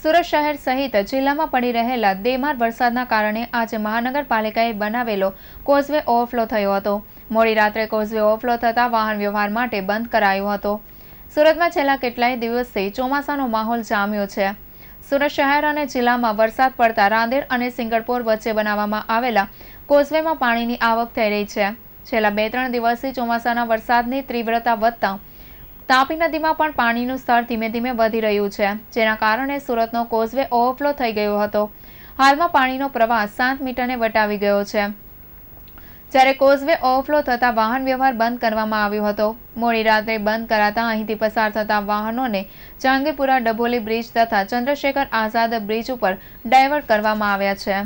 સુરત શહેર સહિત જિલ્લામાં પડી રહેલા દેમાર વરસાદના કારણે આજે મહાનગરપાલિકાએ બનાવેલો કોઝવે ઓવરફ્લો થયો હતો મોડી રાત્રે કોઝવે ઓવરફ્લો થતાં વાહન વ્યવહાર માટે બંધ કરાયો હતો સુરતમાં છેલ્લા કેટલાય દિવસથી ચોમાસાનો માહોલ જામ્યો છે સુરત શહેર અને જિલ્લામાં વરસાદ પડતા રાંદેર અને સિંગળપોર વચ્ચે બનાવવામાં આવેલા કોઝવેમાં પાણીની આવક થઈ રહી છે છેલ્લા બે ત્રણ દિવસથી ચોમાસાના વરસાદની તીવ્રતા વધતા તાપી નદીમાં પણ પાણીનું સ્તર ધીમે ધીમે વધી રહ્યું છે જેના કારણે સુરતનો કોઝવે ઓવરફ્લો થઈ ગયો હતો હાલમાં પાણીનો પ્રવાહ સાત મીટરને વટાવી ગયો છે જ્યારે કોઝવે ઓવરફ્લો થતા વાહન વ્યવહાર બંધ કરવામાં આવ્યો હતો મોડી રાત્રે બંધ કરાતા અહીંથી પસાર થતા વાહનોને જાંગીપુરા ડભોલી બ્રિજ તથા ચંદ્રશેખર આઝાદ બ્રિજ ઉપર ડાયવર્ટ કરવામાં આવ્યા છે